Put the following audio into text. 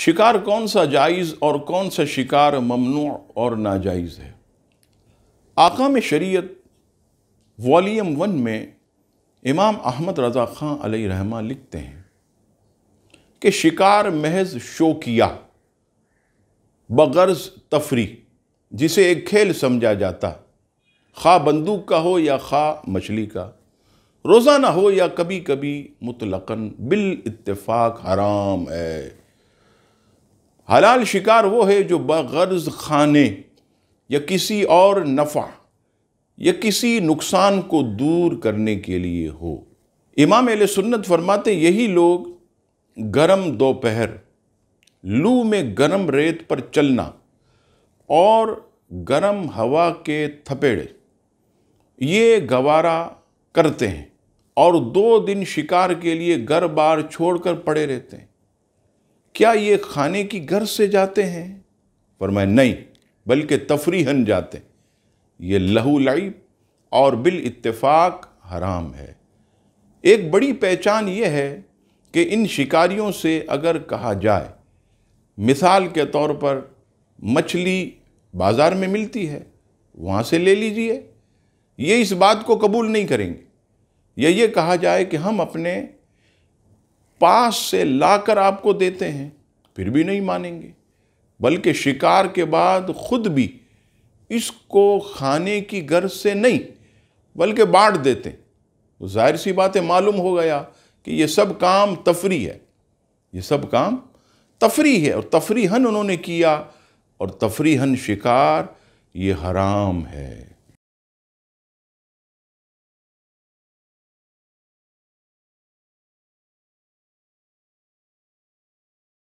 शिकार कौन सा जायज़ और कौन सा शिकार ममनू और नाजायज़ है आका में शरीयत वॉलीम वन में इमाम अहमद रज़ा ख़ान रहमा लिखते हैं कि शिकार महज शोकिया बगर्ज तफरी जिसे एक खेल समझा जाता खा बंदूक का हो या खा मछली का रोज़ाना हो या कभी कभी मुतलकन बिल इत्तेफाक हराम है हलाल शिकार वो है जो बगर्ज खाने या किसी और नफ़ा या किसी नुकसान को दूर करने के लिए हो इमाम अल सुन्नत फरमाते यही लोग गरम दोपहर लू में गरम रेत पर चलना और गरम हवा के थपेड़े ये गवारा करते हैं और दो दिन शिकार के लिए घर बार छोड़कर पड़े रहते हैं क्या ये खाने की घर से जाते हैं पर मैं नहीं बल्कि तफरीहन जाते ये लहू लाइब और बिल इत्तेफाक हराम है एक बड़ी पहचान ये है कि इन शिकारियों से अगर कहा जाए मिसाल के तौर पर मछली बाज़ार में मिलती है वहाँ से ले लीजिए ये इस बात को कबूल नहीं करेंगे या ये कहा जाए कि हम अपने पास से लाकर आपको देते हैं फिर भी नहीं मानेंगे बल्कि शिकार के बाद खुद भी इसको खाने की गर्ज से नहीं बल्कि बांट देते तो जाहिर सी बात है मालूम हो गया कि ये सब काम तफरी है ये सब काम तफरी है और तफरीहन उन्होंने किया और तफरीहन शिकार ये हराम है